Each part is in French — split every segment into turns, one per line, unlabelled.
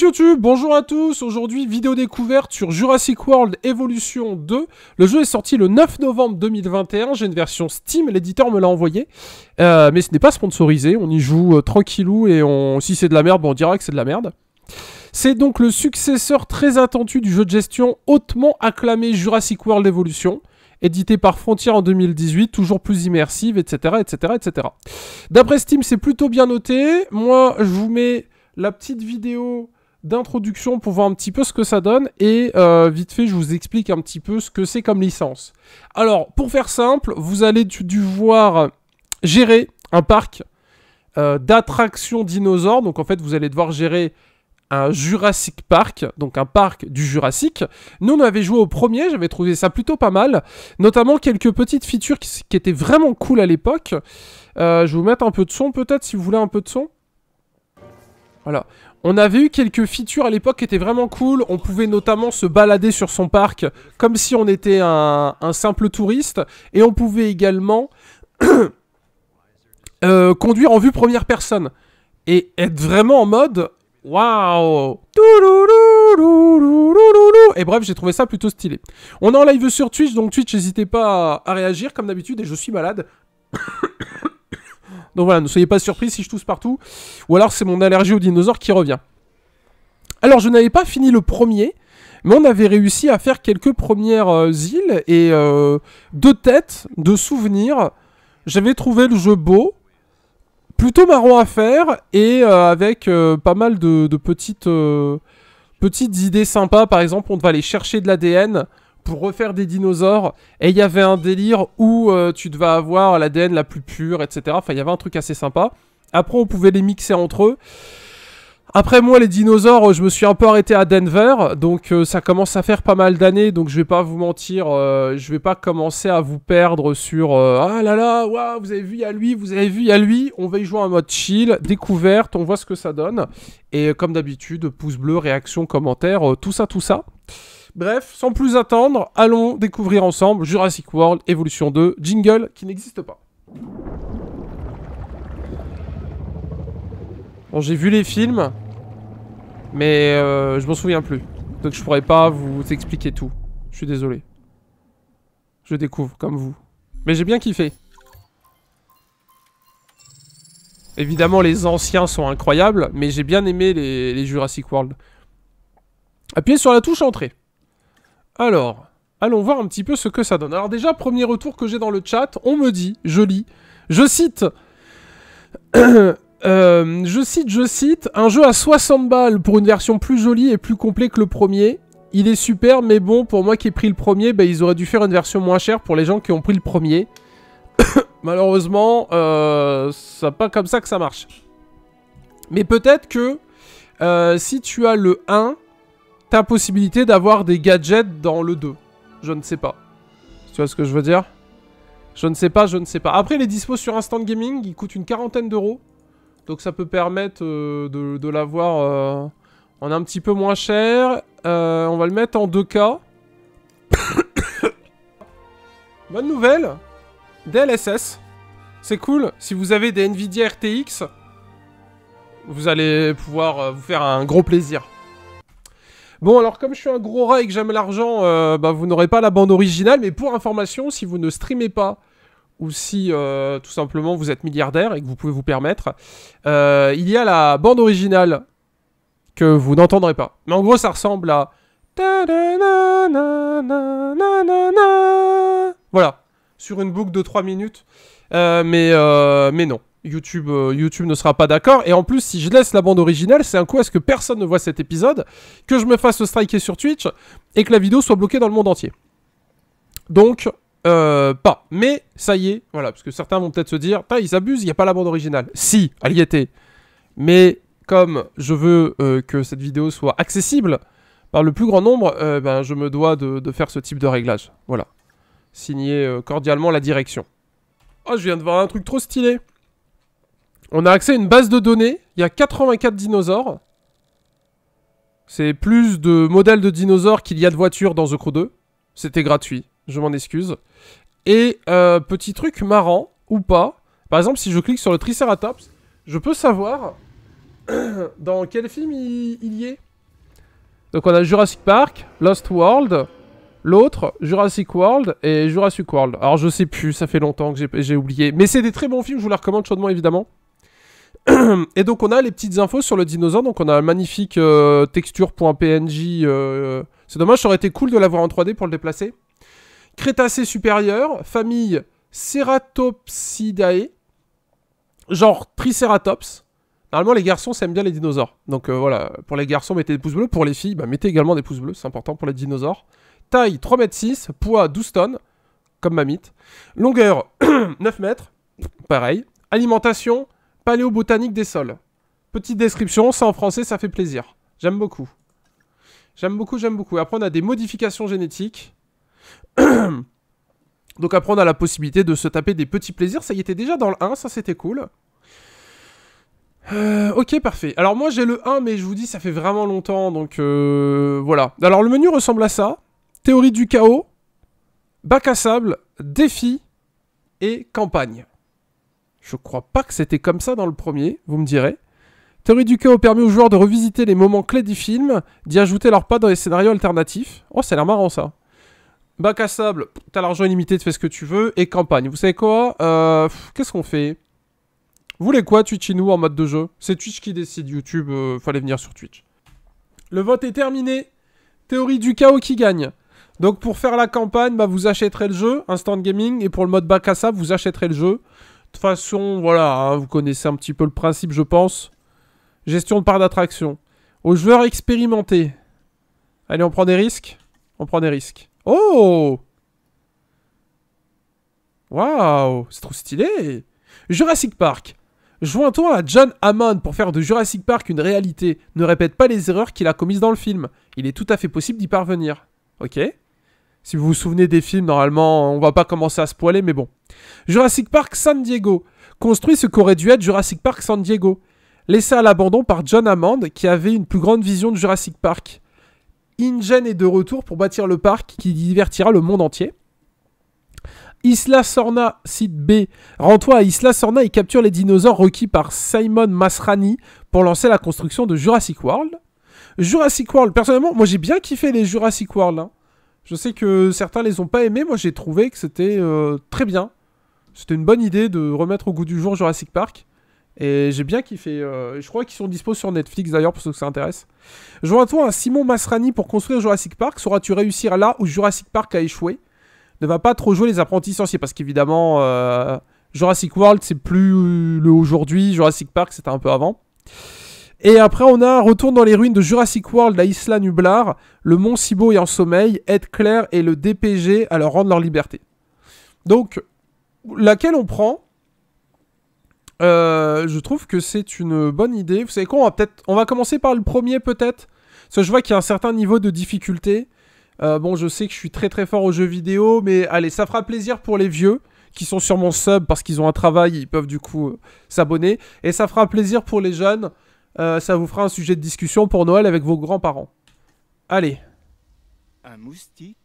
YouTube, bonjour à tous, aujourd'hui vidéo découverte sur Jurassic World Evolution 2. Le jeu est sorti le 9 novembre 2021, j'ai une version Steam, l'éditeur me l'a envoyé, euh, mais ce n'est pas sponsorisé, on y joue euh, tranquillou et on... si c'est de la merde, on dira que c'est de la merde. C'est donc le successeur très attendu du jeu de gestion hautement acclamé Jurassic World Evolution édité par Frontier en 2018, toujours plus immersive, etc., etc., etc. D'après Steam, c'est plutôt bien noté. Moi, je vous mets la petite vidéo d'introduction pour voir un petit peu ce que ça donne et euh, vite fait je vous explique un petit peu ce que c'est comme licence. Alors pour faire simple, vous allez devoir gérer un parc euh, d'attractions dinosaures, donc en fait vous allez devoir gérer un Jurassic Park, donc un parc du Jurassic. Nous, on avait joué au premier, j'avais trouvé ça plutôt pas mal, notamment quelques petites features qui, étaient vraiment cool à l'époque. Euh, je vais vous mettre un peu de son peut-être, si vous voulez un peu de son. On avait eu quelques features à l'époque qui étaient vraiment cool. On pouvait notamment se balader sur son parc comme si on était un, simple touriste. Et on pouvait également euh, conduire en vue première personne. Et être vraiment en mode Waouh Et bref, j'ai trouvé ça plutôt stylé. On est en live sur Twitch, donc Twitch, n'hésitez pas à réagir comme d'habitude, et je suis malade. Donc voilà, ne soyez pas surpris si je tousse partout. Ou alors c'est mon allergie aux dinosaures qui revient. Alors je n'avais pas fini le premier, mais on avait réussi à faire quelques premières euh, îles et euh, de deux têtes de souvenirs. J'avais trouvé le jeu beau, plutôt marrant à faire et euh, avec pas mal de, petites, petites idées sympas. Par exemple, on va aller chercher de l'ADN pour refaire des dinosaures. Et il y avait un délire où euh, tu devais avoir l'ADN la plus pure, etc. Enfin, il y avait un truc assez sympa. Après, on pouvait les mixer entre eux. Après moi les dinosaures, je me suis un peu arrêté à Denver, donc euh, ça commence à faire pas mal d'années, donc je vais pas vous mentir, euh, je vais pas commencer à vous perdre sur ah là là, waouh, vous avez vu à lui, vous avez vu à lui, on va y jouer en mode chill, découverte, on voit ce que ça donne, et comme d'habitude, pouce bleu, réaction, commentaire, tout ça, tout ça. Bref, sans plus attendre, allons découvrir ensemble Jurassic World Evolution 2, jingle qui n'existe pas. Bon, j'ai vu les films, mais euh, je m'en souviens plus. Donc je pourrais pas vous expliquer tout. Je suis désolé. Je découvre, comme vous. Mais j'ai bien kiffé. Évidemment, les anciens sont incroyables, mais j'ai bien aimé les Jurassic World. Appuyez sur la touche entrée. Alors, allons voir un petit peu ce que ça donne. Alors déjà, premier retour que j'ai dans le chat, on me dit, je lis, je cite... Euh, je cite, je cite, un jeu à 60 balles pour une version plus jolie et plus complète que le premier. Il est super, mais bon, pour moi qui ai pris le premier, ben, ils auraient dû faire une version moins chère pour les gens qui ont pris le premier. Malheureusement, euh, c'est pas comme ça que ça marche. Mais peut-être que euh, si tu as le 1, t'as possibilité d'avoir des gadgets dans le 2. Je ne sais pas. Tu vois ce que je veux dire Je ne sais pas, je ne sais pas. Après, les dispos sur Instant Gaming, Il coûtent une quarantaine d'euros. Donc ça peut permettre euh, de, l'avoir euh, en un petit peu moins cher. Euh, on va le mettre en 2K. Bonne nouvelle DLSS. C'est cool. Si vous avez des NVIDIA RTX, vous allez pouvoir vous faire un gros plaisir. Bon, alors comme je suis un gros rat et que j'aime l'argent, euh, bah, vous n'aurez pas la bande originale, mais pour information, si vous ne streamez pas, ou si euh, tout simplement vous êtes milliardaire et que vous pouvez vous permettre, euh, il y a la bande originale que vous n'entendrez pas. Mais en gros, ça ressemble à... Voilà, sur une boucle de 3 minutes. mais, mais non. YouTube, euh, YouTube ne sera pas d'accord. Et en plus, si je laisse la bande originale, c'est un coup à ce que personne ne voit cet épisode, que je me fasse striker sur Twitch et que la vidéo soit bloquée dans le monde entier. Donc, euh, pas. Mais ça y est, voilà, parce que certains vont peut-être se dire, ils abusent, il n'y a pas la bande originale. Si, elle y était. Mais comme je veux euh, que cette vidéo soit accessible par le plus grand nombre, ben, je me dois de, faire ce type de réglage. Voilà. Signé cordialement la direction. Oh, je viens de voir un truc trop stylé. On a accès à une base de données. Il y a 84 dinosaures. C'est plus de modèles de dinosaures qu'il y a de voitures dans The Crew 2. C'était gratuit, je m'en excuse. Et euh, petit truc marrant, ou pas. Par exemple, si je clique sur le Triceratops, je peux savoir dans quel film il, y est. Donc on a Jurassic Park, Lost World, l'autre, Jurassic World et Jurassic World. Alors je sais plus, ça fait longtemps que j'ai oublié. Mais c'est des très bons films, je vous les recommande chaudement évidemment. et donc on a les petites infos sur le dinosaure. Donc on a un magnifique euh, texture.png. Euh, c'est dommage, ça aurait été cool de l'avoir en 3D pour le déplacer. Crétacé supérieur, famille Ceratopsidae, genre Triceratops. Normalement, les garçons s'aiment bien les dinosaures. Donc euh, voilà, pour les garçons, mettez des pouces bleus. Pour les filles, bah, mettez également des pouces bleus, c'est important pour les dinosaures. Taille 3m6, poids 12 tonnes, comme mamite. Longueur 9 mètres, pareil. Alimentation botanique des sols. Petite description, ça en français, ça fait plaisir. J'aime beaucoup. J'aime beaucoup, j'aime beaucoup. Apprendre après, on a des modifications génétiques. Donc après, on a la possibilité de se taper des petits plaisirs. Ça y était déjà dans le 1, ça c'était cool. Euh, ok, parfait. Alors moi, j'ai le 1, mais je vous dis, ça fait vraiment longtemps, donc euh, voilà. Alors le menu ressemble à ça. Théorie du chaos, bac à sable, défi et campagne. Je crois pas que c'était comme ça dans le premier, vous me direz. Théorie du chaos permet aux joueurs de revisiter les moments clés du film, d'y ajouter leur pas dans les scénarios alternatifs. Oh, ça a l'air marrant ça. Bac à sable, t'as l'argent illimité, de fais ce que tu veux. Et campagne, vous savez quoi euh, Qu'est-ce qu'on fait Vous voulez quoi, Twitch nous, en mode de jeu C'est Twitch qui décide, YouTube, euh, fallait venir sur Twitch. Le vote est terminé. Théorie du chaos qui gagne. Donc pour faire la campagne, bah, vous achèterez le jeu, Instant Gaming, et pour le mode bac à sable, vous achèterez le jeu toute façon, voilà, hein, vous connaissez un petit peu le principe, je pense. Gestion de part d'attraction. Aux joueurs expérimentés. Allez, on prend des risques. On prend des risques. Oh Waouh C'est trop stylé Jurassic Park. Joins-toi à John Hammond pour faire de Jurassic Park une réalité. Ne répète pas les erreurs qu'il a commises dans le film. Il est tout à fait possible d'y parvenir. Ok si vous vous souvenez des films, normalement, on va pas commencer à se poiler, mais bon. Jurassic Park San Diego construit ce qu'aurait dû être Jurassic Park San Diego, laissé à l'abandon par John Hammond, qui avait une plus grande vision de Jurassic Park. InGen est de retour pour bâtir le parc qui divertira le monde entier. Isla Sorna, site B. Rends-toi à Isla Sorna et capture les dinosaures requis par Simon Masrani pour lancer la construction de Jurassic World. Jurassic World, personnellement, moi j'ai bien kiffé les Jurassic World. Hein. Je sais que certains les ont pas aimés, moi j'ai trouvé que c'était euh, très bien. C'était une bonne idée de remettre au goût du jour Jurassic Park. Et j'ai bien kiffé. fait, euh, je crois qu'ils sont dispo sur Netflix d'ailleurs pour ceux que ça intéresse. Joins-toi à Simon Masrani pour construire Jurassic Park. Sauras-tu réussir là où Jurassic Park a échoué Ne va pas trop jouer les apprentis sorciers parce qu'évidemment euh, Jurassic World c'est plus le aujourd'hui, Jurassic Park c'était un peu avant. Et après, on a retour dans les ruines de Jurassic World, la Isla Nublar, le Mont Cibo est en sommeil, Aide Claire et le DPG à leur rendre leur liberté. Donc, laquelle on prend euh, je trouve que c'est une bonne idée. Vous savez quoi, on va peut-être, on va commencer par le premier peut-être. Parce que je vois qu'il y a un certain niveau de difficulté. Euh, bon, je sais que je suis très très fort aux jeux vidéo, mais allez, ça fera plaisir pour les vieux qui sont sur mon sub parce qu'ils ont un travail, ils peuvent du coup euh, s'abonner. Et ça fera plaisir pour les jeunes euh, ça vous fera un sujet de discussion pour Noël avec vos grands-parents. Allez.
Un moustique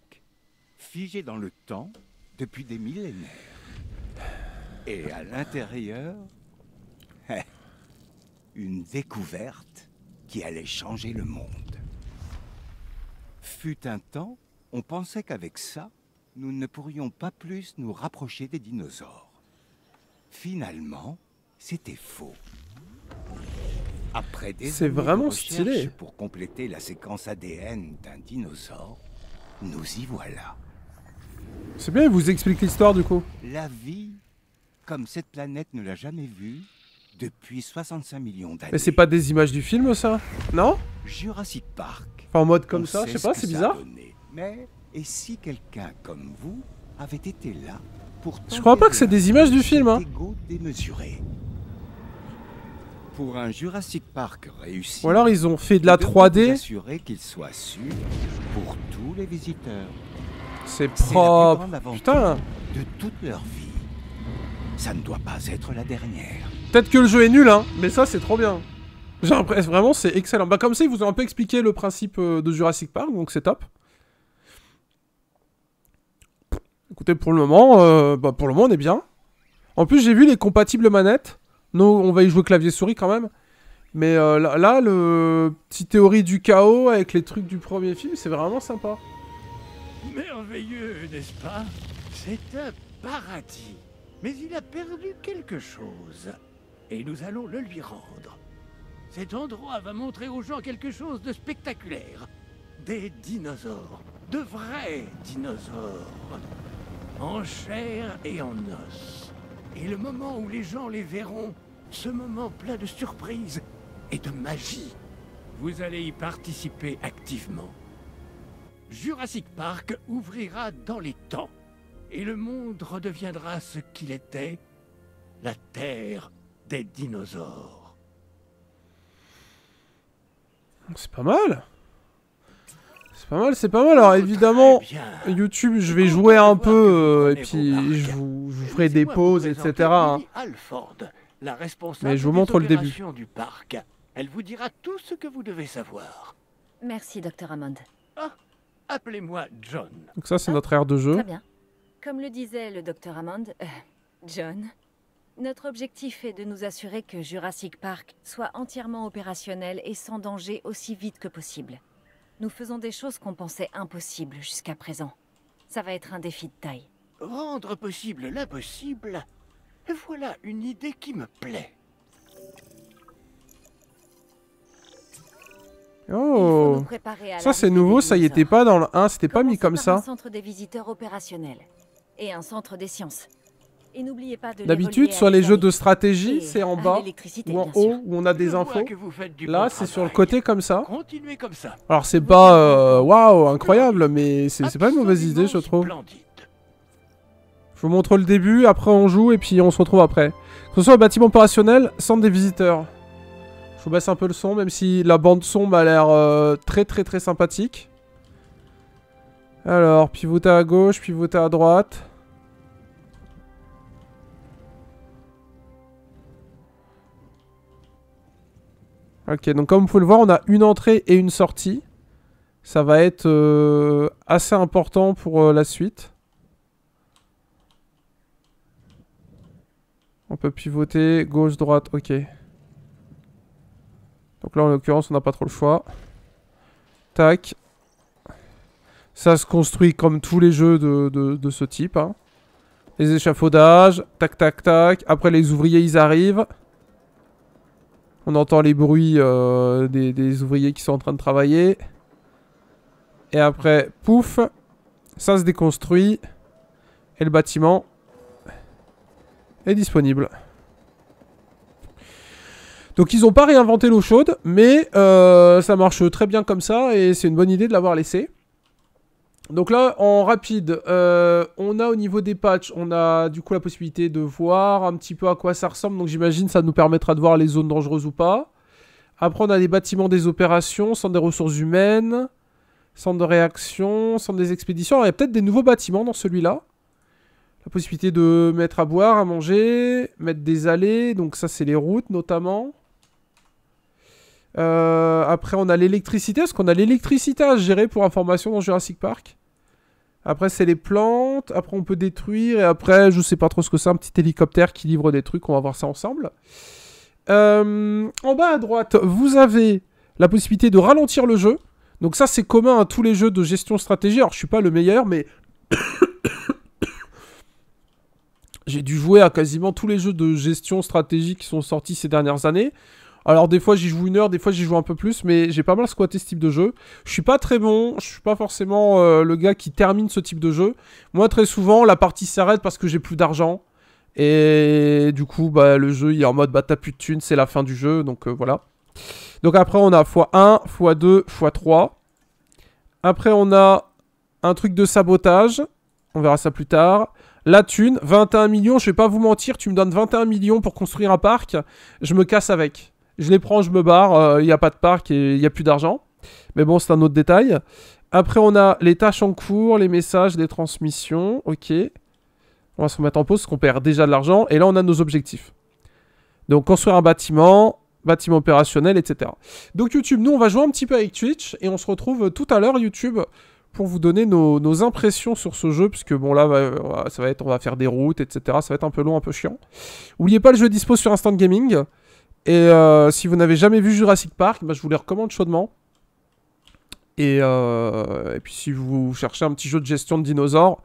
figé dans le temps depuis des millénaires. Et à l'intérieur, une découverte qui allait changer le monde. Fut un temps, on pensait qu'avec ça, nous ne pourrions pas plus nous rapprocher des dinosaures. Finalement, c'était faux. C'est vraiment stylé. Pour compléter la séquence ADN d'un dinosaure, nous y voilà.
C'est bien, vous explique l'histoire du coup.
La vie, comme cette planète ne l'a jamais vue, depuis 65 millions d'années. Mais c'est
pas des images du film ça
Non Jurassic Park. Enfin en mode comme ça, je sais pas, c'est bizarre. Mais et si quelqu'un comme vous avait été là pour Je crois pas que c'est des images du film hein. Pour un Jurassic Park réussi. Ou alors ils ont fait de la 3D. qu'il soit sûr pour tous les visiteurs.
C'est propre. Putain. De toute leur vie. Ça ne doit pas être la dernière. Peut-être que le jeu est nul, hein, mais ça c'est trop bien. J'ai l'impression vraiment c'est excellent. Bah comme ça ils vous ont un peu expliqué le principe euh, de Jurassic Park, donc c'est top. Écoutez, pour le moment, euh, bah, pour le moment on est bien. En plus j'ai vu les compatibles manettes. Non, on va y jouer clavier-souris quand même. Mais euh, là, le petit théorie du chaos avec les trucs du premier film, c'est vraiment sympa.
Merveilleux, n'est-ce pas C'est un paradis. Mais il a perdu quelque chose. Et nous allons le lui rendre. Cet endroit va montrer aux gens quelque chose de spectaculaire. Des dinosaures. De vrais dinosaures. En chair et en os. Et le moment où les gens les verront ce moment plein de surprises et de magie. Vous allez y participer activement. Jurassic Park ouvrira dans les temps et le monde redeviendra ce qu'il était, la terre des dinosaures.
C'est pas mal c'est pas mal, c'est pas mal. Alors évidemment, YouTube, je vais jouer un peu euh, et puis je vous, ferai des pauses, etc
la responsable Mais je du parc. Elle vous dira tout ce que vous devez savoir. Merci, docteur Hammond. Ah, appelez-moi John.
Donc ça, c'est notre ah, aire de jeu. Très bien.
Comme le disait le docteur Hammond, euh, John, notre objectif est de nous assurer que Jurassic Park soit entièrement opérationnel et sans danger aussi vite que possible. Nous faisons des choses qu'on pensait impossibles jusqu'à présent. Ça va être un défi de taille. Rendre possible l'impossible, et voilà une idée qui me plaît.
Oh Ça c'est nouveau, ça y était pas dans le 1, c'était pas mis comme ça.
D'habitude, sur les jeux de
stratégie, c'est en bas ou en haut où on a des infos. Là, c'est sur le côté comme ça. Alors c'est pas euh, waouh, incroyable, mais c'est pas une mauvaise idée, je trouve vous montre le début, après on joue et puis on se retrouve après. Que ce soit un bâtiment opérationnel, centre des visiteurs. Je vous baisse un peu le son, même si la bande son m'a l'air euh, très très très sympathique. Alors, pivoter à gauche, pivoter à droite. Ok, donc comme vous pouvez le voir, on a une entrée et une sortie. Ça va être euh, assez important pour euh, la suite. On peut pivoter gauche, droite, ok. Donc là, en l'occurrence, on n'a pas trop le choix. Tac. Ça se construit comme tous les jeux de, ce type. Hein. Les échafaudages, tac, tac, tac. Après, les ouvriers, ils arrivent. On entend les bruits euh, des, des ouvriers qui sont en train de travailler. Et après, pouf, ça se déconstruit. Et le bâtiment est disponible. Donc ils n'ont pas réinventé l'eau chaude, mais euh, ça marche très bien comme ça et c'est une bonne idée de l'avoir laissé. Donc là, en rapide, euh, on a au niveau des patchs, on a du coup la possibilité de voir un petit peu à quoi ça ressemble. Donc j'imagine ça nous permettra de voir les zones dangereuses ou pas. Après, on a les bâtiments des opérations, centre des ressources humaines, centre de réaction, centre des expéditions. il y a peut-être des nouveaux bâtiments dans celui-là. La possibilité de mettre à boire, à manger, mettre des allées. Donc ça, c'est les routes notamment. Euh, après, on a l'électricité. Est-ce qu'on a l'électricité à gérer pour information dans Jurassic Park Après, c'est les plantes. Après, on peut détruire. Et après, je sais pas trop ce que c'est. Un petit hélicoptère qui livre des trucs. On va voir ça ensemble. Euh, en bas à droite, vous avez la possibilité de ralentir le jeu. Donc ça, c'est commun à tous les jeux de gestion stratégie. Alors, je suis pas le meilleur, mais j'ai dû jouer à quasiment tous les jeux de gestion stratégique qui sont sortis ces dernières années. Alors des fois j'y joue une heure, des fois j'y joue un peu plus, mais j'ai pas mal squatté ce type de jeu. Je suis pas très bon, je suis pas forcément euh, le gars qui termine ce type de jeu. Moi très souvent la partie s'arrête parce que j'ai plus d'argent. Et du coup bah, le jeu il est en mode bah t'as plus de thunes, c'est la fin du jeu, donc euh, voilà. Donc après on a x1, x2, x3. Après on a un truc de sabotage, on verra ça plus tard la thune, 21 millions, je vais pas vous mentir, tu me donnes 21 millions pour construire un parc, je me casse avec. Je les prends, je me barre, il euh, n'y a pas de parc et il n'y a plus d'argent. Mais bon, c'est un autre détail. Après, on a les tâches en cours, les messages, les transmissions. Ok. On va se remettre en pause parce qu'on perd déjà de l'argent. Et là, on a nos objectifs. Donc, construire un bâtiment, bâtiment opérationnel, etc. Donc, YouTube, nous, on va jouer un petit peu avec Twitch. Et on se retrouve tout à l'heure, YouTube, pour vous donner nos, impressions sur ce jeu, puisque bon là, ça va être, on va faire des routes, etc. Ça va être un peu long, un peu chiant. Oubliez pas, le jeu dispose sur Instant Gaming. Et euh, si vous n'avez jamais vu Jurassic Park, bah, je vous les recommande chaudement. Euh, et, puis si vous cherchez un petit jeu de gestion de dinosaures,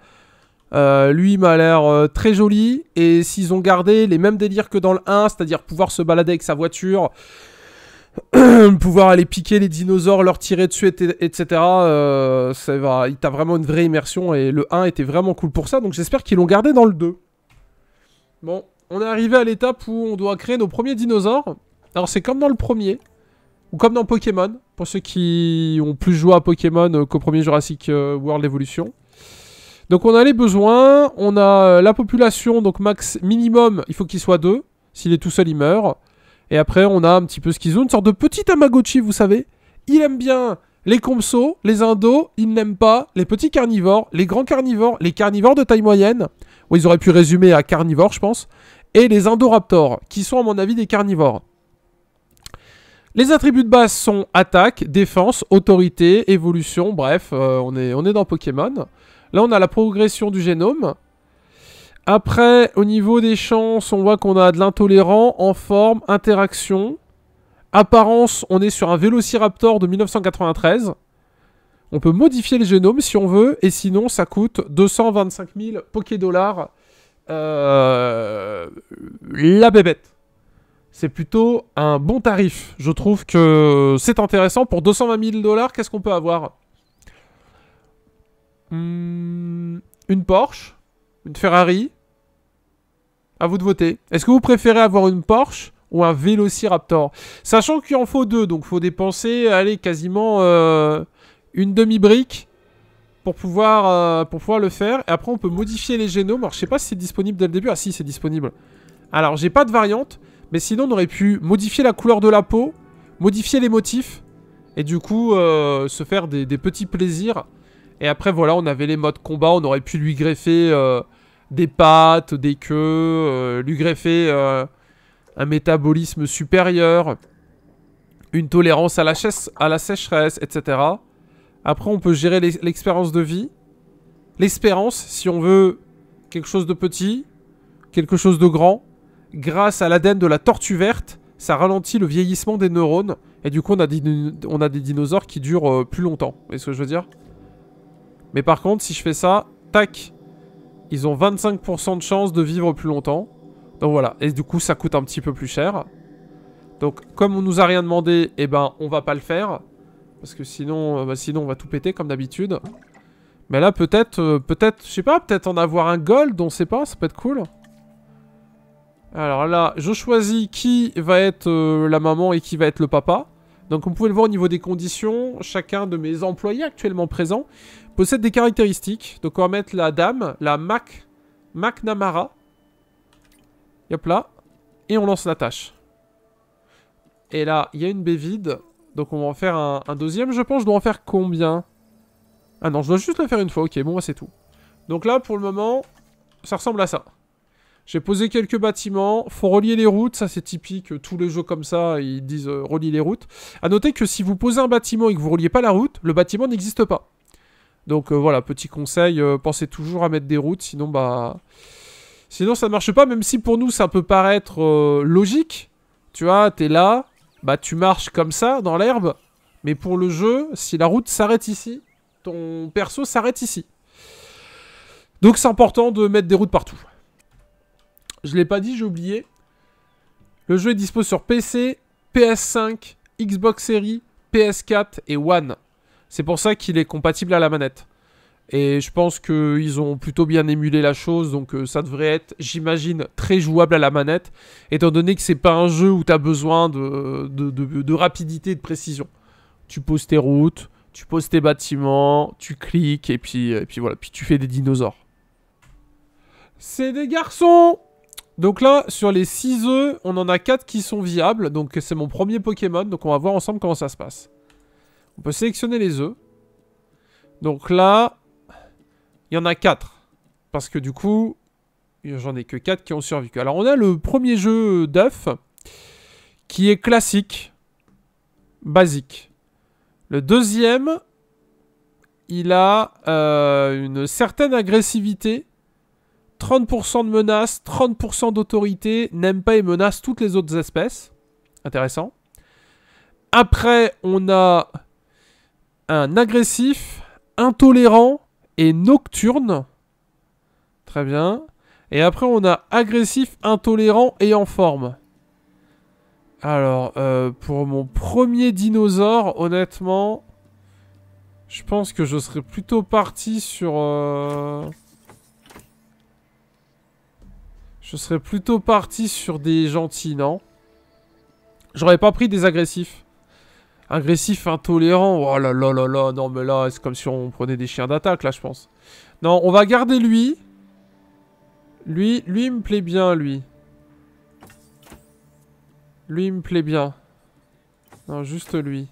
lui, euh, lui m'a l'air très joli. Et s'ils ont gardé les mêmes délires que dans le 1, c'est-à-dire pouvoir se balader avec sa voiture, pouvoir aller piquer les dinosaures, leur tirer dessus, etc. Euh, ça va, t'as vraiment une vraie immersion et le 1 était vraiment cool pour ça, donc j'espère qu'ils l'ont gardé dans le 2. Bon, on est arrivé à l'étape où on doit créer nos premiers dinosaures. Alors c'est comme dans le premier, ou comme dans Pokémon, pour ceux qui ont plus joué à Pokémon euh, qu'au premier Jurassic euh, World Evolution. Donc on a les besoins, on a euh, la population, donc max minimum, il faut qu'il soit 2. S'il est tout seul, il meurt. Et après, on a un petit peu ce qu'ils ont, une sorte de petit Tamagotchi, vous savez. Il aime bien les compsos, les indos, il n'aime pas les petits carnivores, les grands carnivores, les carnivores de taille moyenne. Ou ils auraient pu résumer à carnivores, je pense. Et les indoraptors, qui sont à mon avis des carnivores. Les attributs de base sont attaque, défense, autorité, évolution, bref, euh, on, est, on est dans Pokémon. Là, on a la progression du génome. Après, au niveau des chances, on voit qu'on a de l'intolérant, en forme, interaction. Apparence, on est sur un Vélociraptor de 1993. On peut modifier le génome si on veut, et sinon ça coûte 225 000 Poké dollars la bébête. C'est plutôt un bon tarif. Je trouve que c'est intéressant. Pour 220 000 dollars, qu'est-ce qu'on peut avoir hmm, Une Porsche, une Ferrari, à vous de voter. Est-ce que vous préférez avoir une Porsche ou un Vélociraptor Sachant qu'il en faut deux, donc il faut dépenser, allez, quasiment euh, une demi-brique pour pouvoir, euh, pour pouvoir le faire. Et après, on peut modifier les génomes. Alors, je sais pas si c'est disponible dès le début. Ah si, c'est disponible. Alors, j'ai pas de variante, mais sinon, on aurait pu modifier la couleur de la peau, modifier les motifs, et du coup, euh, se faire des, petits plaisirs. Et après, voilà, on avait les modes combat. On aurait pu lui greffer des pattes, des queues, euh, lui greffer euh, un métabolisme supérieur, une tolérance à la, chaise, à la sécheresse, etc. Après, on peut gérer l'expérience de vie. L'espérance, si on veut quelque chose de petit, quelque chose de grand. Grâce à l'ADN de la tortue verte, ça ralentit le vieillissement des neurones. Et du coup, on a des, dinosaures qui durent euh, plus longtemps. Vous ce que je veux dire Mais par contre, si je fais ça, tac, ils ont 25% de chance de vivre plus longtemps. Donc voilà. Et du coup, ça coûte un petit peu plus cher. Donc, comme on nous a rien demandé, eh ben, on va pas le faire. Parce que sinon, euh, bah, sinon on va tout péter, comme d'habitude. Mais là, peut-être, euh, peut-être, je sais pas, peut-être en avoir un gold, on sait pas, ça peut être cool. Alors là, je choisis qui va être euh, la maman et qui va être le papa. Donc comme vous pouvez le voir au niveau des conditions, chacun de mes employés actuellement présents possède des caractéristiques. Donc on va mettre la dame, la Mac, Namara. Hop là. Et on lance la tâche. Et là, il y a une baie vide. Donc on va en faire un, deuxième, je pense. Je dois en faire combien Ah non, je dois juste le faire une fois. Ok, bon, bah, c'est tout. Donc là, pour le moment, ça ressemble à ça. J'ai posé quelques bâtiments, faut relier les routes, ça c'est typique, euh, tous les jeux comme ça, ils disent euh, relier les routes. A noter que si vous posez un bâtiment et que vous ne reliez pas la route, le bâtiment n'existe pas. Donc euh, voilà, petit conseil, pensez toujours à mettre des routes, sinon bah... Sinon ça ne marche pas, même si pour nous ça peut paraître logique. Tu vois, es là, bah tu marches comme ça, dans l'herbe. Mais pour le jeu, si la route s'arrête ici, ton perso s'arrête ici. Donc c'est important de mettre des routes partout. Je l'ai pas dit, j'ai oublié. Le jeu est dispo sur PC, PS5, Xbox Series, PS4 et One. C'est pour ça qu'il est compatible à la manette. Et je pense qu'ils ont plutôt bien émulé la chose, donc euh, ça devrait être, j'imagine, très jouable à la manette, étant donné que c'est pas un jeu où tu as besoin de, de, rapidité et de précision. Tu poses tes routes, tu poses tes bâtiments, tu cliques, et puis, et puis voilà, puis tu fais des dinosaures. C'est des garçons donc là, sur les 6 œufs, on en a 4 qui sont viables. Donc c'est mon premier Pokémon. Donc on va voir ensemble comment ça se passe. On peut sélectionner les œufs. Donc là, il y en a 4. Parce que du coup, j'en ai que 4 qui ont survécu. Alors on a le premier jeu d'œufs qui est classique, basique. Le deuxième, il a euh, une certaine agressivité 30% de menaces, 30% d'autorité, n'aime pas et menace toutes les autres espèces. Intéressant. Après, on a un agressif, intolérant et nocturne. Très bien. Et après, on a agressif, intolérant et en forme. Alors, euh, pour mon premier dinosaure, honnêtement, je pense que je serais plutôt parti sur... Euh, je serais plutôt parti sur des gentils, non J'aurais pas pris des agressifs. Agressifs, intolérants. Oh là là là là, non mais là, c'est comme si on prenait des chiens d'attaque, là, je pense. Non, on va garder lui. Lui, lui, il me plaît bien, lui. Lui, il me plaît bien. Non, juste lui.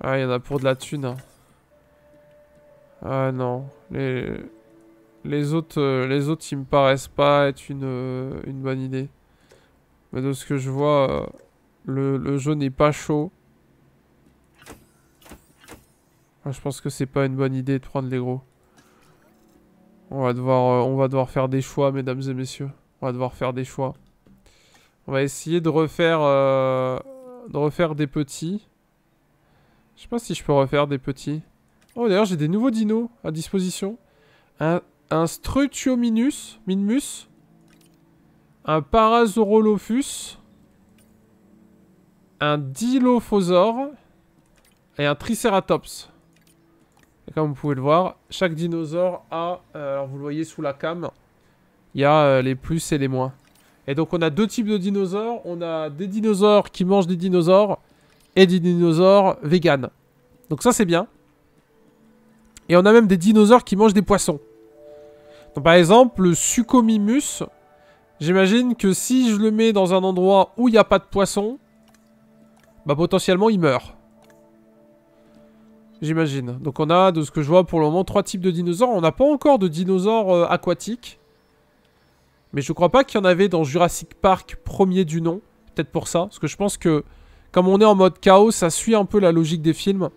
Ah, il y en a pour de la thune. Hein. Ah non, les les autres euh, les autres ils me paraissent pas être euh, une bonne idée. Mais de ce que je vois, euh, le, jeu n'est pas chaud. Ah, je pense que c'est pas une bonne idée de prendre les gros. On va devoir on va devoir faire des choix, mesdames et messieurs. On va devoir faire des choix. On va essayer de refaire de refaire des petits. Je sais pas si je peux refaire des petits. Oh, d'ailleurs, j'ai des nouveaux dinos à disposition. Un, un Strutiominus, Minmus. Un Parasaurolophus. Un Dilophosaure. Et un Triceratops. Et comme vous pouvez le voir, chaque dinosaure a, euh, alors vous le voyez sous la cam, il y a euh, les plus et les moins. Et donc on a deux types de dinosaures. On a des dinosaures qui mangent des dinosaures et des dinosaures vegan. Donc ça c'est bien. Et on a même des dinosaures qui mangent des poissons. Donc par exemple, le succomimus. j'imagine que si je le mets dans un endroit où il n'y a pas de poissons, bah potentiellement il meurt. J'imagine. Donc on a, de ce que je vois pour le moment, trois types de dinosaures. On n'a pas encore de dinosaures euh, aquatiques. Mais je crois pas qu'il y en avait dans Jurassic Park premier du nom. Peut-être pour ça. Parce que je pense que comme on est en mode chaos, ça suit un peu la logique des films.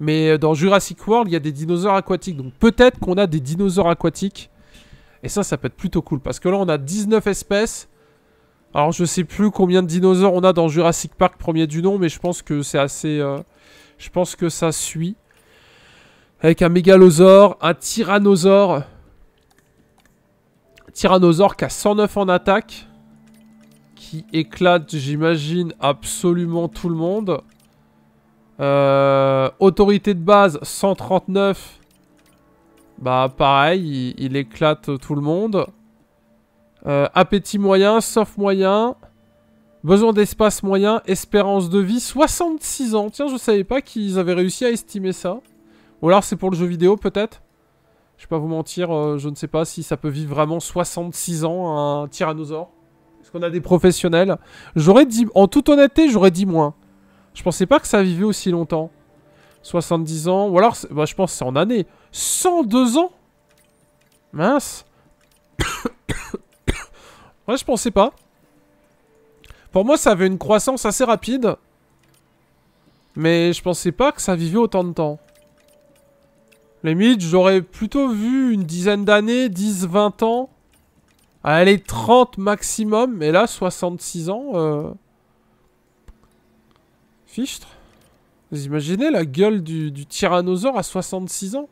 Mais euh, dans Jurassic World, il y a des dinosaures aquatiques. Donc peut-être qu'on a des dinosaures aquatiques. Et ça, ça peut être plutôt cool. Parce que là, on a 19 espèces. Alors je sais plus combien de dinosaures on a dans Jurassic Park premier du nom, mais je pense que c'est assez... Euh, je pense que ça suit. Avec un mégalosaure, un tyrannosaure. Tyrannosaure qui a 109 en attaque qui éclate, j'imagine, absolument tout le monde. Euh, autorité de base, 139. Bah pareil, il, éclate tout le monde. Euh, appétit moyen, sauf moyen. Besoin d'espace moyen, espérance de vie, 66 ans. Tiens, je savais pas qu'ils avaient réussi à estimer ça. Ou alors c'est pour le jeu vidéo peut-être Je vais pas vous mentir, euh, je ne sais pas si ça peut vivre vraiment 66 ans un tyrannosaure qu'on a des professionnels. J'aurais dit, en toute honnêteté, j'aurais dit moins. Je pensais pas que ça vivait aussi longtemps. 70 ans, ou alors, bah, je pense c'est en années. 102 ans Mince. ouais, je pensais pas. Pour moi, ça avait une croissance assez rapide. Mais je pensais pas que ça vivait autant de temps. Limite, j'aurais plutôt vu une dizaine d'années, 10-20 ans. Elle est 30 maximum, mais là, 66 ans. Euh... Fichtre. Vous imaginez la gueule du, du tyrannosaure à 66 ans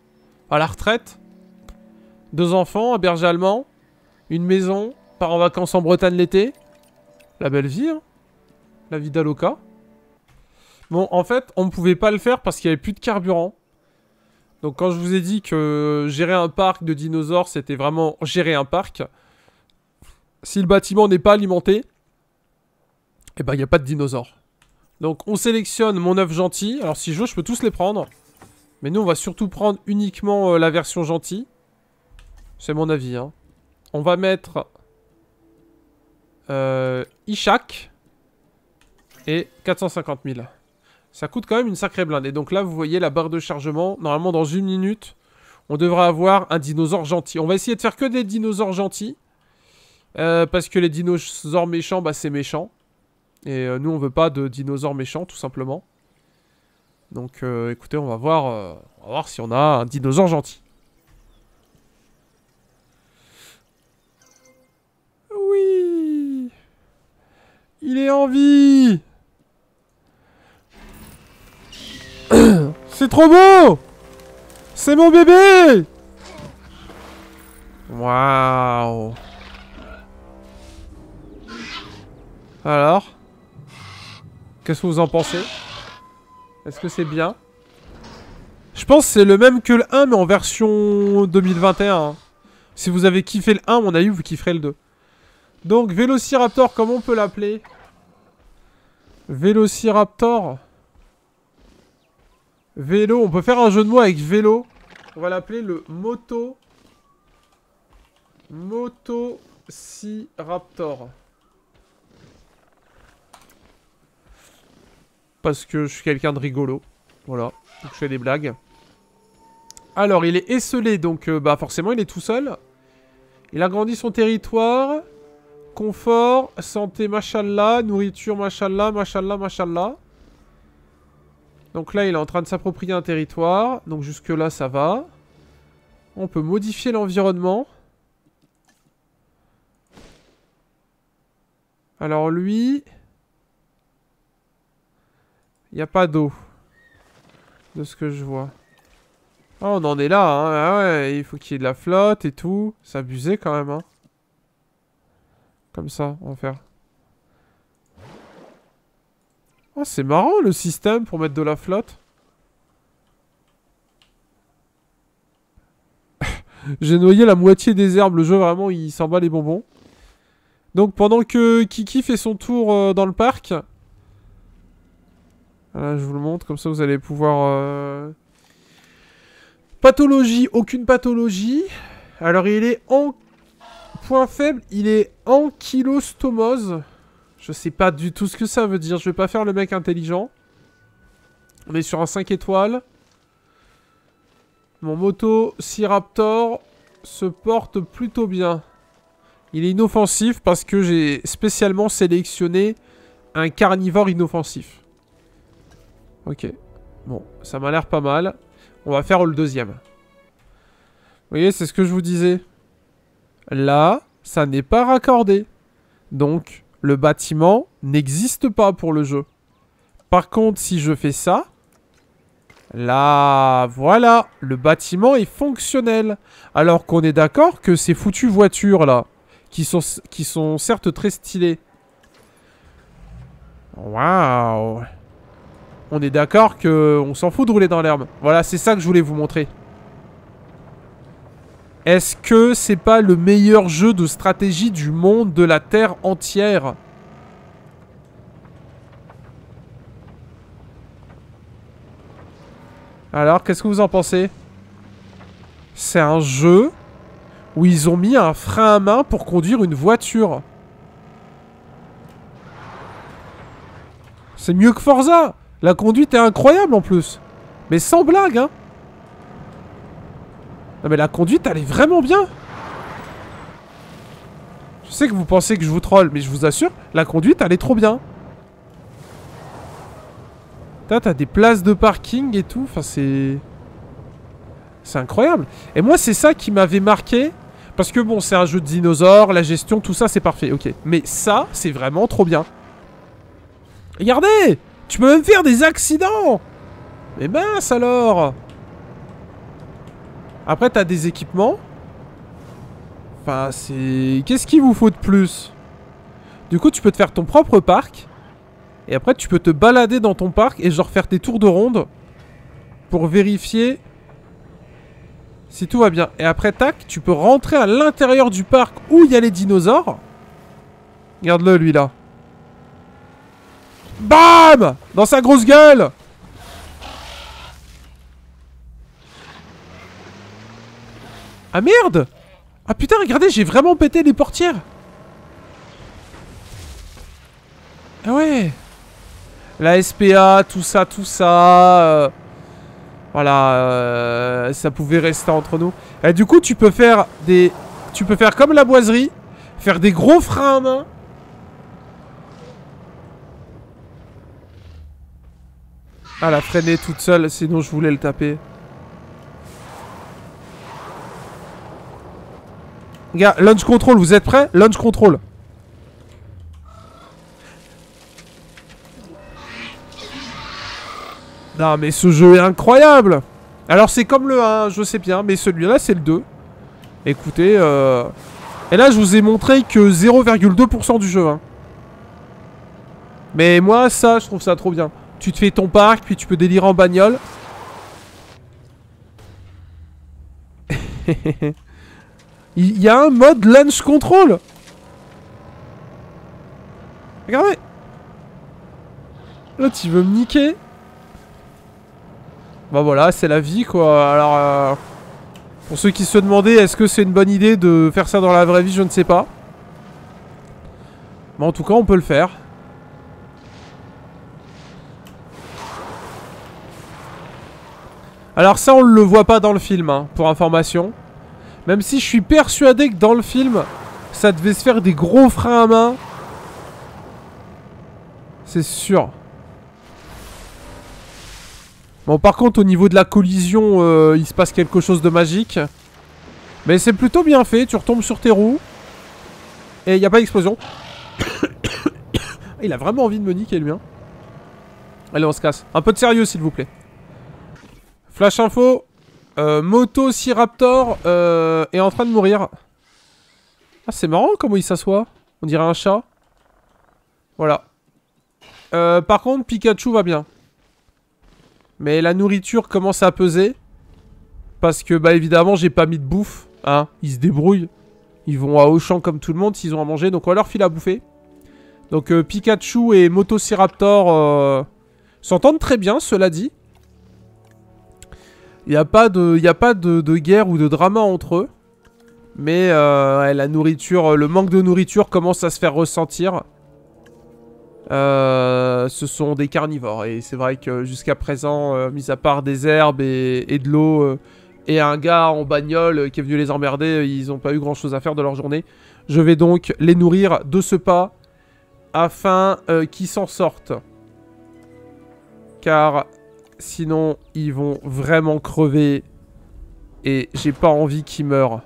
À la retraite Deux enfants, un berger allemand, une maison, part en vacances en Bretagne l'été. La belle vie, hein La vie d'Aloca. Bon, en fait, on ne pouvait pas le faire parce qu'il n'y avait plus de carburant. Donc quand je vous ai dit que gérer un parc de dinosaures, c'était vraiment gérer un parc si le bâtiment n'est pas alimenté, eh ben il n'y a pas de dinosaures. Donc on sélectionne mon œuf gentil. Alors si je veux, je peux tous les prendre. Mais nous, on va surtout prendre uniquement euh, la version gentille. C'est mon avis. Hein. On va mettre euh, Ishak et 450 000. Ça coûte quand même une sacrée blinde. Et donc là, vous voyez la barre de chargement. Normalement, dans une minute, on devra avoir un dinosaure gentil. On va essayer de faire que des dinosaures gentils. Euh, parce que les dinosaures méchants, bah c'est méchant. Et euh, nous, on veut pas de dinosaures méchants, tout simplement. Donc, euh, écoutez, on va, voir, on va voir si on a un dinosaure gentil. Oui Il est en vie C'est trop beau C'est mon bébé Waouh Alors Qu'est-ce que vous en pensez Est-ce que c'est bien Je pense que c'est le même que le 1 mais en version 2021. Hein. Si vous avez kiffé le 1, on a eu, vous kifferez le 2. Donc Vélociraptor, comment on peut l'appeler Vélociraptor Vélo, on peut faire un jeu de mots avec vélo. On va l'appeler le moto... moto si parce que je suis quelqu'un de rigolo. Voilà, je fais des blagues. Alors, il est esselé, donc euh, bah forcément, il est tout seul. Il agrandit son territoire. Confort, santé, machallah, nourriture, machallah, machallah, machallah. Donc là, il est en train de s'approprier un territoire. Donc jusque-là, ça va. On peut modifier l'environnement. Alors lui n'y a pas d'eau. De ce que je vois. Oh, on en est là, hein. Ah ouais, il faut qu'il y ait de la flotte et tout. C'est abusé quand même, hein. Comme ça, on va faire. Oh, c'est marrant le système pour mettre de la flotte. J'ai noyé la moitié des herbes. Le jeu, vraiment, il s'en bat les bonbons. Donc, pendant que Kiki fait son tour euh, dans le parc, voilà, ah, je vous le montre, comme ça vous allez pouvoir... Euh, pathologie, aucune pathologie. Alors il est en... Point faible, il est kilostomose. Je sais pas du tout ce que ça veut dire, je vais pas faire le mec intelligent. On est sur un 5 étoiles. Mon moto Raptor se porte plutôt bien. Il est inoffensif parce que j'ai spécialement sélectionné un carnivore inoffensif. Ok. Bon, ça m'a l'air pas mal. On va faire le deuxième. Vous voyez, c'est ce que je vous disais. Là, ça n'est pas raccordé. Donc, le bâtiment n'existe pas pour le jeu. Par contre, si je fais ça... Là, voilà, le bâtiment est fonctionnel. Alors qu'on est d'accord que ces foutues voitures, là, qui sont, qui sont certes très stylées. Waouh on est d'accord que on s'en fout de rouler dans l'herbe. Voilà, c'est ça que je voulais vous montrer. Est-ce que c'est pas le meilleur jeu de stratégie du monde, de la Terre entière Alors, qu'est-ce que vous en pensez C'est un jeu où ils ont mis un frein à main pour conduire une voiture. C'est mieux que Forza la conduite est incroyable en plus. Mais sans blague, hein. Non mais la conduite, elle est vraiment bien. Je sais que vous pensez que je vous troll, mais je vous assure, la conduite, elle est trop bien. T'as des places de parking et tout, enfin c'est... C'est incroyable. Et moi, c'est ça qui m'avait marqué. Parce que bon, c'est un jeu de dinosaures, la gestion, tout ça, c'est parfait, ok. Mais ça, c'est vraiment trop bien. Regardez tu peux même faire des accidents Mais eh mince alors Après, t'as des équipements. Enfin, c'est... Qu'est-ce qu'il vous faut de plus Du coup, tu peux te faire ton propre parc. Et après, tu peux te balader dans ton parc et genre faire tes tours de ronde pour vérifier si tout va bien. Et après, tac, tu peux rentrer à l'intérieur du parc où il y a les dinosaures. Regarde-le, lui, là. Bam Dans sa grosse gueule Ah merde Ah putain, regardez, j'ai vraiment pété les portières Ah ouais La SPA, tout ça, tout ça... Euh, voilà, euh, ça pouvait rester entre nous. Et du coup, tu peux faire des... Tu peux faire comme la boiserie, faire des gros freins Ah, la freiné toute seule, sinon je voulais le taper. Gars, launch control, vous êtes prêts Launch control. Non, mais ce jeu est incroyable Alors, c'est comme le 1, je sais bien, mais celui-là, c'est le 2. Écoutez, euh... Et là, je vous ai montré que 0,2% du jeu. Hein. Mais moi, ça, je trouve ça trop bien. Tu te fais ton parc, puis tu peux délirer en bagnole. Il y a un mode launch control Regardez Là, tu veux me niquer Bah voilà, c'est la vie quoi. Alors, euh, pour ceux qui se demandaient est-ce que c'est une bonne idée de faire ça dans la vraie vie, je ne sais pas. Mais en tout cas, on peut le faire. Alors ça, on le voit pas dans le film, hein, pour information. Même si je suis persuadé que dans le film, ça devait se faire des gros freins à main. C'est sûr. Bon, par contre, au niveau de la collision, euh, il se passe quelque chose de magique. Mais c'est plutôt bien fait. Tu retombes sur tes roues. Et il n'y a pas d'explosion. il a vraiment envie de me niquer, lui. Hein. Allez, on se casse. Un peu de sérieux, s'il vous plaît. Flash info. Euh, euh, est en train de mourir. Ah, c'est marrant comment il s'assoit. On dirait un chat. Voilà. Euh, par contre, Pikachu va bien. Mais la nourriture commence à peser. Parce que, bah, évidemment, j'ai pas mis de bouffe. Hein, ils se débrouillent. Ils vont à Auchan comme tout le monde s'ils ont à manger. Donc, on leur file à bouffer. Donc, euh, Pikachu et Motociraptor s'entendent très bien, cela dit. Il n'y a pas, de, y a pas de, guerre ou de drama entre eux. Mais euh, la nourriture, le manque de nourriture commence à se faire ressentir. Euh, ce sont des carnivores. Et c'est vrai que jusqu'à présent, euh, mis à part des herbes et, de l'eau, et un gars en bagnole qui est venu les emmerder, ils n'ont pas eu grand-chose à faire de leur journée. Je vais donc les nourrir de ce pas afin qu'ils s'en sortent. Car Sinon, ils vont vraiment crever. Et j'ai pas envie qu'ils meurent.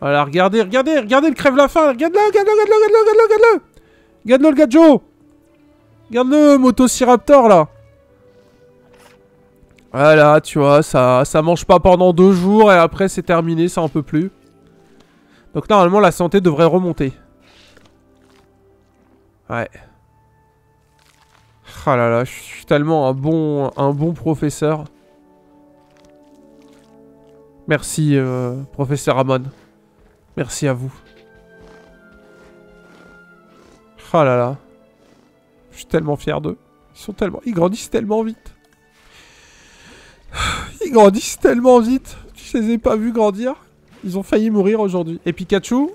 Voilà, regardez, regardez, regardez le crève la faim. Regarde-le, regarde-le, regarde-le, regarde-le, regarde-le. Regarde-le, le gadjo. Regarde-le, motociraptor, là. Voilà, tu vois, ça, ça mange pas pendant deux jours et après c'est terminé, ça en peut plus. Donc normalement, la santé devrait remonter. Ouais. Ah là là, je suis tellement un bon, un bon professeur. Merci, euh, professeur Amon. Merci à vous. Ah là là. Je suis tellement fier d'eux. Ils sont tellement... Ils grandissent tellement vite. Ils grandissent tellement vite. Je les ai pas vus grandir. Ils ont failli mourir aujourd'hui. Et Pikachu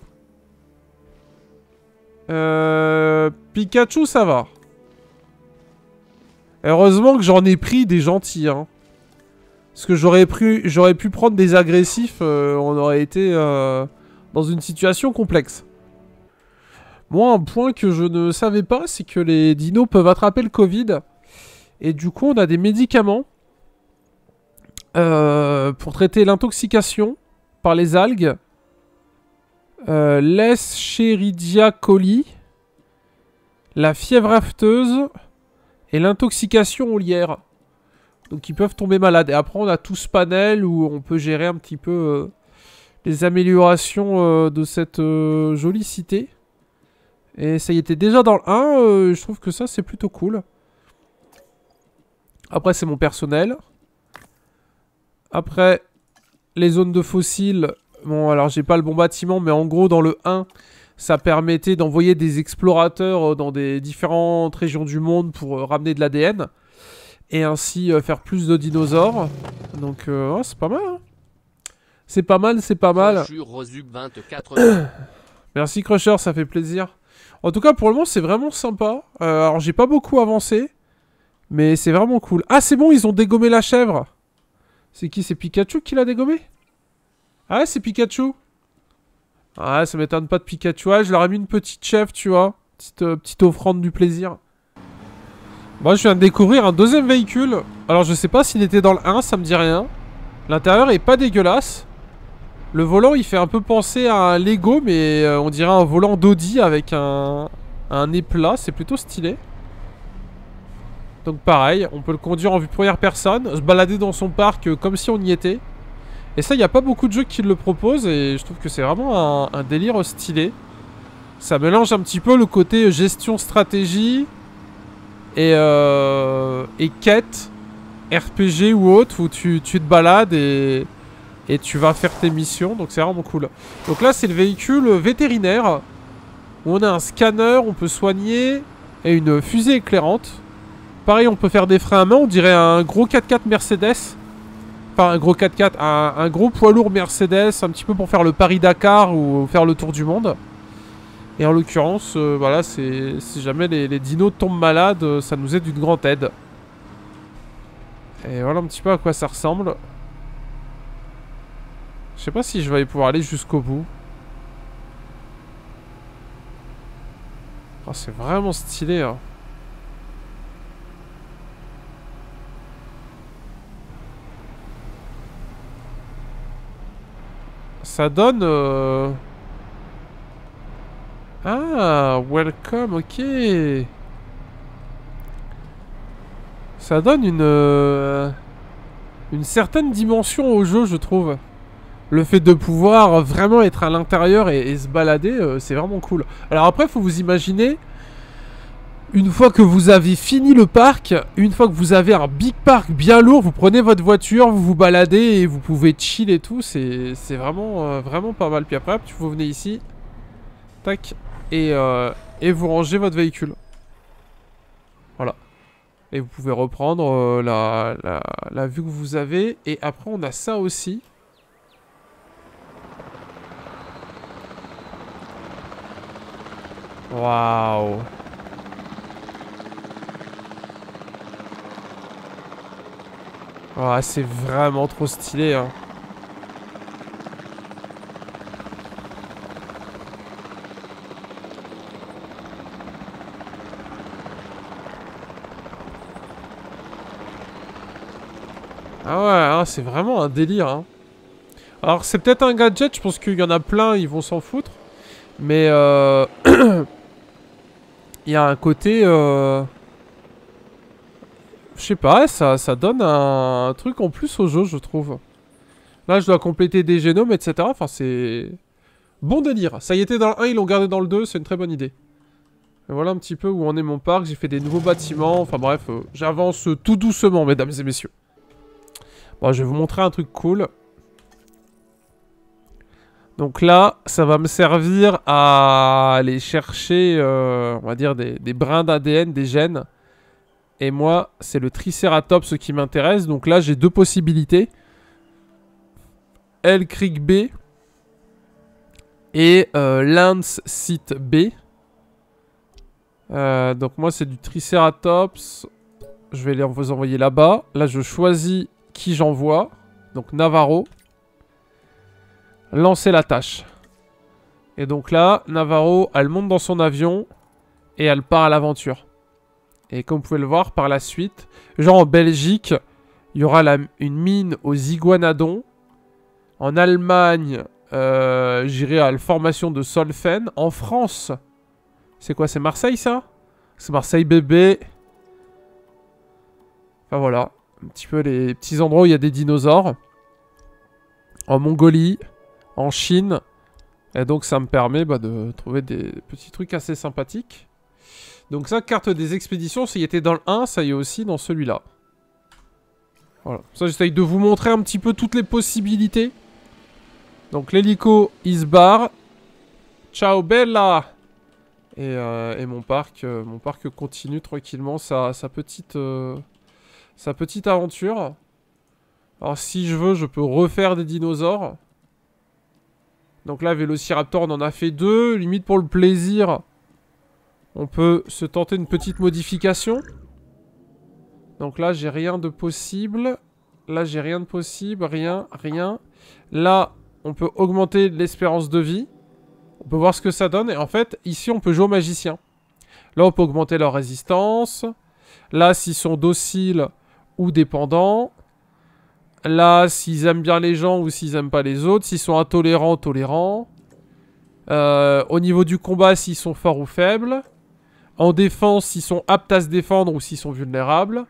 euh... Pikachu, ça va. Heureusement que j'en ai pris des gentils, hein. Parce que j'aurais pu prendre des agressifs, euh, on aurait été euh, dans une situation complexe. Moi, un point que je ne savais pas, c'est que les dinos peuvent attraper le Covid. Et du coup, on a des médicaments euh, pour traiter l'intoxication par les algues. L'escheridia coli, la fièvre afteuse, et l'intoxication aux Donc ils peuvent tomber malades. Et après on a tout ce panel où on peut gérer un petit peu euh, les améliorations euh, de cette euh, jolie cité. Et ça y était déjà dans le 1, je trouve que ça c'est plutôt cool. Après c'est mon personnel. Après les zones de fossiles. Bon alors j'ai pas le bon bâtiment mais en gros dans le 1 ça permettait d'envoyer des explorateurs euh, dans des différentes régions du monde pour euh, ramener de l'ADN. Et ainsi euh, faire plus de dinosaures. Donc hein. c'est pas mal. c'est pas mal, c'est pas mal. Merci Crusher, ça fait plaisir. En tout cas, pour le moment, c'est vraiment sympa. alors, j'ai pas beaucoup avancé, mais c'est vraiment cool. Ah, c'est bon, ils ont dégommé la chèvre. C'est qui C'est Pikachu qui l'a dégommé Ah, c'est Pikachu. Ah, ça m'étonne pas de Pikachu. je leur ai mis une petite chef, tu vois. Petite, euh, petite offrande du plaisir. Moi, je viens de découvrir un deuxième véhicule. Alors, je sais pas s'il était dans le 1, ça me dit rien. L'intérieur est pas dégueulasse. Le volant, il fait un peu penser à un Lego, mais euh, on dirait un volant d'Audi avec un, un nez plat. C'est plutôt stylé. Donc pareil, on peut le conduire en vue première personne, se balader dans son parc euh, comme si on y était. Et ça, il n'y a pas beaucoup de jeux qui le proposent et je trouve que c'est vraiment un, délire stylé. Ça mélange un petit peu le côté gestion-stratégie et, euh, et quête, RPG ou autre, où tu, te balades et, et tu vas faire tes missions, donc c'est vraiment cool. Donc là, c'est le véhicule vétérinaire, où on a un scanner, on peut soigner, et une fusée éclairante. Pareil, on peut faire des freins à main, on dirait un gros 4x4 Mercedes un gros 4x4, un, gros poids lourd Mercedes, un petit peu pour faire le Paris-Dakar ou faire le tour du monde. Et en l'occurrence, euh, voilà, c'est si jamais les, les, dinos tombent malades, euh, ça nous est d'une grande aide. Et voilà un petit peu à quoi ça ressemble. Je sais pas si je vais pouvoir aller jusqu'au bout. Oh, c'est vraiment stylé, hein. ça donne... Euh, ah, welcome, ok. Ça donne une... Euh, une certaine dimension au jeu, je trouve. Le fait de pouvoir vraiment être à l'intérieur et, se balader, euh, c'est vraiment cool. Alors après, faut vous imaginer une fois que vous avez fini le parc, une fois que vous avez un big park bien lourd, vous prenez votre voiture, vous vous baladez et vous pouvez chill et tout. C'est vraiment, euh, vraiment pas mal. Puis après, vous venez ici, tac, et, euh, et vous rangez votre véhicule. Voilà. Et vous pouvez reprendre euh, la, la, la vue que vous avez. Et après, on a ça aussi. Waouh Oh, c'est vraiment trop stylé. Hein. Ah ouais, hein, c'est vraiment un délire. Hein. Alors c'est peut-être un gadget, je pense qu'il y en a plein, ils vont s'en foutre. Mais euh, il y a un côté... Euh... Je sais pas, ça, ça donne un... truc en plus au jeu, je trouve. Là, je dois compléter des génomes, etc. Enfin, c'est... Bon délire. Ça y était dans le 1, ils l'ont gardé dans le 2, c'est une très bonne idée. voilà un petit peu où en est mon parc. J'ai fait des nouveaux bâtiments. Enfin bref, euh, j'avance tout doucement, mesdames et messieurs. Bon, je vais vous montrer un truc cool. Donc là, ça va me servir à aller chercher, euh, on va dire, des brins d'ADN, des gènes. Et moi, c'est le Triceratops qui m'intéresse. Donc là, j'ai deux possibilités. El B et euh, Lance Site B. Euh, donc moi, c'est du Triceratops. Je vais les envoyer là-bas. Là, je choisis qui j'envoie. Donc Navarro. Lancer la tâche. Et donc là, Navarro, elle monte dans son avion et elle part à l'aventure. Et comme vous pouvez le voir par la suite, genre en Belgique, il y aura une mine aux iguanadons. En Allemagne, euh, j'irai à la formation de Solfen. En France, c'est quoi C'est Marseille ça C'est Marseille bébé. Enfin voilà, un petit peu les petits endroits où il y a des dinosaures. En Mongolie, en Chine. Et donc ça me permet bah, de trouver des petits trucs assez sympathiques. Donc ça, carte des expéditions, ça y était dans le 1, ça y est aussi dans celui-là. Voilà, ça j'essaye de vous montrer un petit peu toutes les possibilités. Donc l'hélico, il se Ciao Bella et, euh, et, mon parc euh, mon parc continue tranquillement sa, sa petite, euh, sa petite aventure. Alors si je veux, je peux refaire des dinosaures. Donc là, Vélociraptor, on en a fait deux. Limite pour le plaisir, on peut se tenter une petite modification. Donc là, j'ai rien de possible. Là, j'ai rien de possible. Rien, rien. Là, on peut augmenter l'espérance de vie. On peut voir ce que ça donne. Et en fait, ici, on peut jouer au magicien. Là, on peut augmenter leur résistance. Là, s'ils sont dociles ou dépendants. Là, s'ils aiment bien les gens ou s'ils aiment pas les autres. S'ils sont intolérants, tolérants. Euh, au niveau du combat, s'ils sont forts ou faibles en défense, s'ils sont aptes à se défendre ou s'ils sont vulnérables.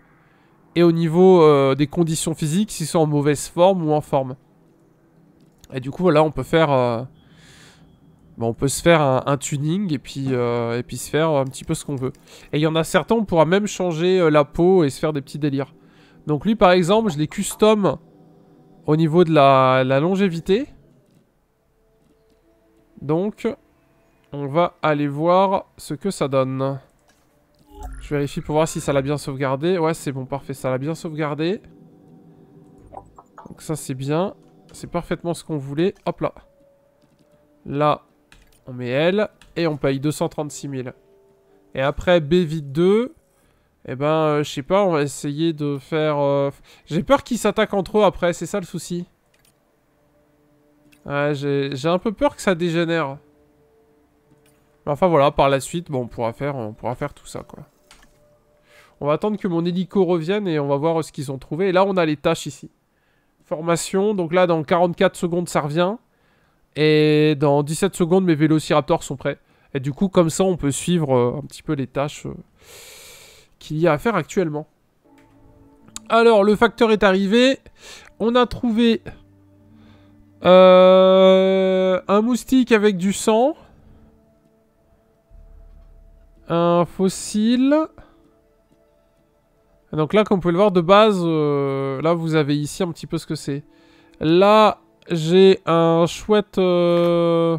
Et au niveau euh, des conditions physiques, s'ils sont en mauvaise forme ou en forme. Et du coup, voilà, on peut faire... Euh, bah, on peut se faire un, tuning euh, et puis, se faire un petit peu ce qu'on veut. Et il y en a certains, on pourra même changer la peau et se faire des petits délires. Donc lui, par exemple, je l'ai custom au niveau de la longévité. Donc, on va aller voir ce que ça donne. Je vérifie pour voir si ça l'a bien sauvegardé. Ouais, c'est bon, parfait, ça l'a bien sauvegardé. Donc ça, c'est bien. C'est parfaitement ce qu'on voulait. Hop là. Là, on met elle. Et on paye 236 000. Et après, B vide 2. Eh ben, euh, je sais pas, on va essayer de faire... Euh, j'ai peur qu'il s'attaque en trop après, c'est ça le souci. Ouais, j'ai un peu peur que ça dégénère enfin voilà, par la suite, bon, on pourra faire, on pourra faire tout ça, quoi. On va attendre que mon hélico revienne et on va voir ce qu'ils ont trouvé. Et là, on a les tâches ici. Formation, donc là, dans 44 secondes, ça revient. Et dans 17 secondes, mes vélociraptors sont prêts. Et du coup, comme ça, on peut suivre euh, un petit peu les tâches euh, qu'il y a à faire actuellement. Alors, le facteur est arrivé. On a trouvé euh, un moustique avec du sang. Un fossile. Donc là, comme vous pouvez le voir, de base, euh, là, vous avez ici un petit peu ce que c'est. Là, j'ai un chouette euh,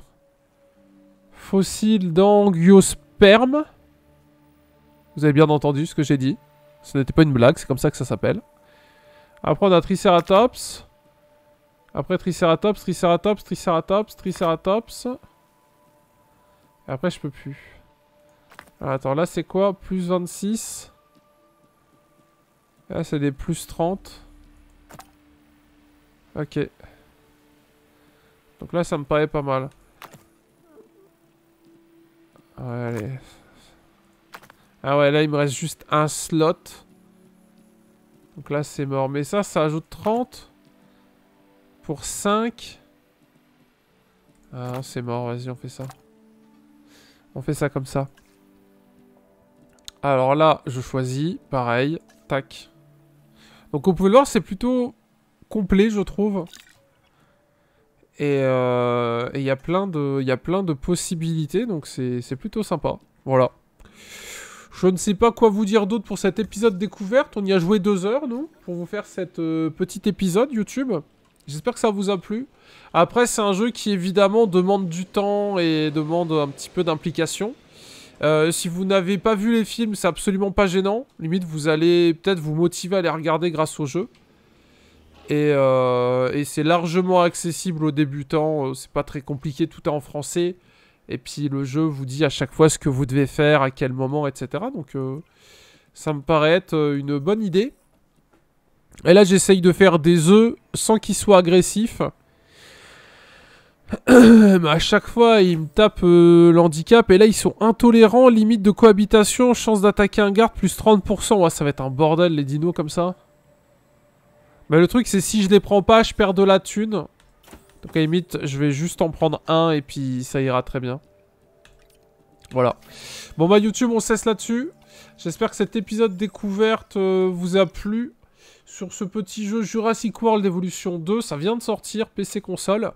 fossile d'angiosperme. Vous avez bien entendu ce que j'ai dit. Ce n'était pas une blague, c'est comme ça que ça s'appelle. Après, on a Triceratops. Après, Triceratops, Triceratops, Triceratops, Triceratops. après, je peux plus attends, là c'est quoi Plus 26. Là c'est des plus 30. Ok. Donc là ça me paraît pas mal. Ouais, allez. Ah ouais, là il me reste juste un slot. Donc là c'est mort. Mais ça, ça ajoute 30. Pour 5. Ah c'est mort, vas-y on fait ça. On fait ça comme ça. Alors là, je choisis, pareil, tac. Donc vous pouvez le voir, c'est plutôt complet, je trouve. Et euh, il y, y, a plein de possibilités, donc c'est plutôt sympa. Voilà. Je ne sais pas quoi vous dire d'autre pour cet épisode découverte. On y a joué deux heures, nous, pour vous faire cet euh, petit épisode YouTube. J'espère que ça vous a plu. Après, c'est un jeu qui, évidemment, demande du temps et demande un petit peu d'implication. Euh, si vous n'avez pas vu les films, c'est absolument pas gênant. Limite, vous allez peut-être vous motiver à les regarder grâce au jeu. Et, euh, c'est largement accessible aux débutants. Euh, c'est pas très compliqué, tout est en français. Et puis le jeu vous dit à chaque fois ce que vous devez faire, à quel moment, etc. Donc ça me paraît être une bonne idée. Et là, j'essaye de faire des œufs sans qu'ils soient agressifs. Mais à chaque fois, ils me tapent euh, l'handicap. Et là, ils sont intolérants. Limite de cohabitation. Chance d'attaquer un garde, plus 30%. ça va être un bordel, les dinos, comme ça. Mais le truc, c'est si je les prends pas, je perds de la thune. Donc à limite, je vais juste en prendre un et puis ça ira très bien. Voilà. Bon bah YouTube, on cesse là-dessus. J'espère que cet épisode découverte euh, vous a plu. Sur ce petit jeu Jurassic World Evolution 2, ça vient de sortir, PC console.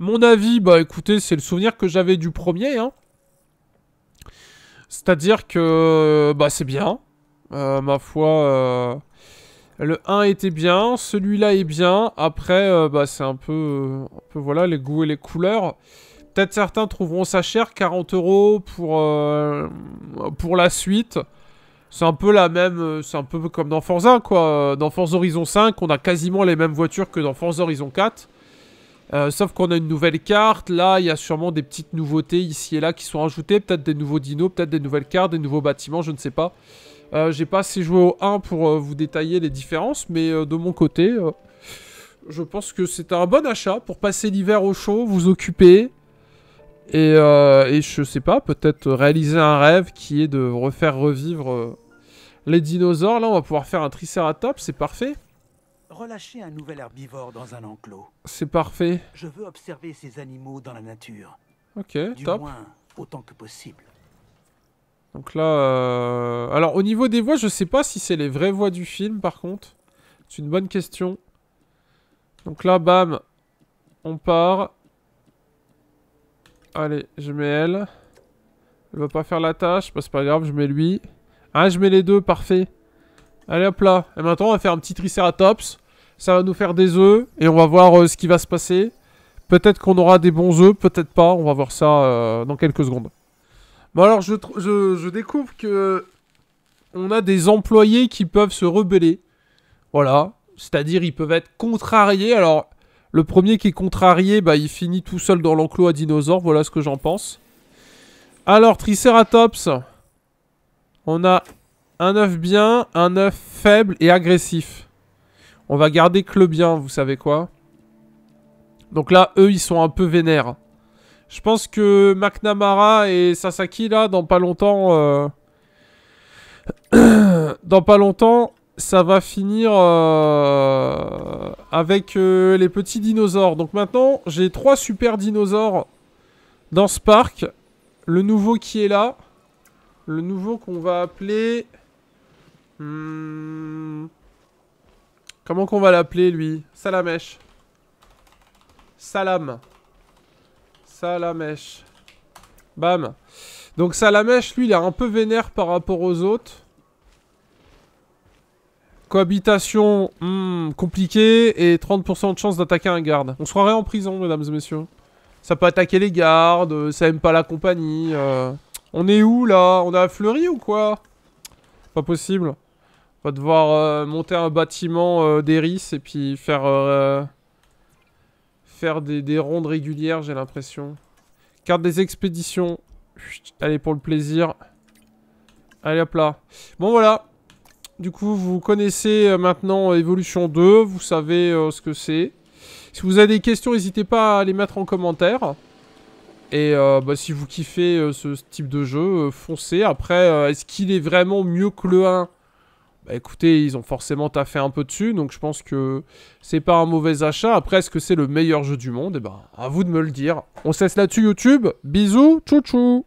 Mon avis, bah écoutez, c'est le souvenir que j'avais du premier. Hein. C'est-à-dire que bah c'est bien. Euh, ma foi, euh, le 1 était bien, celui-là est bien. Après, euh, bah c'est un peu, voilà les goûts et les couleurs. Peut-être certains trouveront ça cher, 40 euros pour pour la suite. C'est un peu la même, euh, c'est un peu comme dans Forza quoi. Dans Forza Horizon 5, on a quasiment les mêmes voitures que dans Forza Horizon 4. Euh, sauf qu'on a une nouvelle carte, là il y a sûrement des petites nouveautés ici et là qui sont ajoutées, peut-être des nouveaux dinos, peut-être des nouvelles cartes, des nouveaux bâtiments, je ne sais pas. Euh, J'ai pas assez joué au 1 pour euh, vous détailler les différences, mais de mon côté, je pense que c'est un bon achat pour passer l'hiver au chaud, vous occuper, et, je ne sais pas, peut-être réaliser un rêve qui est de refaire revivre les dinosaures, là, on va pouvoir faire un Triceratops, c'est parfait.
Relâcher un nouvel herbivore dans un enclos.
C'est parfait.
Je veux observer ces animaux dans la nature.
Ok, top.
autant que possible.
Donc là... Euh, alors, au niveau des voix, je sais pas si c'est les vraies voix du film, par contre. C'est une bonne question. Donc là, bam, on part. Allez, je mets elle. Elle va pas faire la tâche, bah c'est pas grave, je mets lui. Ah, je mets les deux, parfait. Allez, hop là. Et maintenant, on va faire un petit Triceratops. Ça va nous faire des œufs et on va voir euh, ce qui va se passer. Peut-être qu'on aura des bons œufs, peut-être pas. On va voir ça euh, dans quelques secondes. Bon, alors, je, je, découvre que... On a des employés qui peuvent se rebeller. Voilà. C'est-à-dire, ils peuvent être contrariés. Alors, le premier qui est contrarié, bah, il finit tout seul dans l'enclos à dinosaures. Voilà ce que j'en pense. Alors, Triceratops, on a un œuf bien, un œuf faible et agressif. On va garder que le bien, vous savez quoi. Donc là, eux, ils sont un peu vénères. Je pense que McNamara et Sasaki, là, dans pas longtemps... Euh, dans pas longtemps, ça va finir euh, avec euh, les petits dinosaures. Donc maintenant, j'ai trois super dinosaures dans ce parc. Le nouveau qui est là. Le nouveau qu'on va appeler... Hmm, comment qu'on va l'appeler, lui Salamèche. Salam. Salamèche. Bam. Donc Salamèche, lui, il est un peu vénère par rapport aux autres. Cohabitation, hmm, compliquée compliqué, et 30% de chance d'attaquer un garde. On se croirait en prison, mesdames et messieurs. Ça peut attaquer les gardes, euh, ça aime pas la compagnie. Euh. On est où, là On est à Fleury ou quoi Pas possible. On va devoir euh, monter un bâtiment euh, et puis faire... Euh, faire des, rondes régulières, j'ai l'impression. Carte des expéditions. allez, pour le plaisir. Allez, hop là. Bon, voilà. Du coup, vous connaissez euh, maintenant Evolution 2. Vous savez ce que c'est. Si vous avez des questions, n'hésitez pas à les mettre en commentaire. Et euh, bah, si vous kiffez euh, ce type de jeu, euh, foncez. Après, est-ce qu'il est vraiment mieux que le 1 bah, écoutez, ils ont forcément taffé un peu dessus, donc je pense que c'est pas un mauvais achat. Après, est-ce que c'est le meilleur jeu du monde Eh ben, à vous de me le dire. On cesse là-dessus YouTube. Bisous, tchou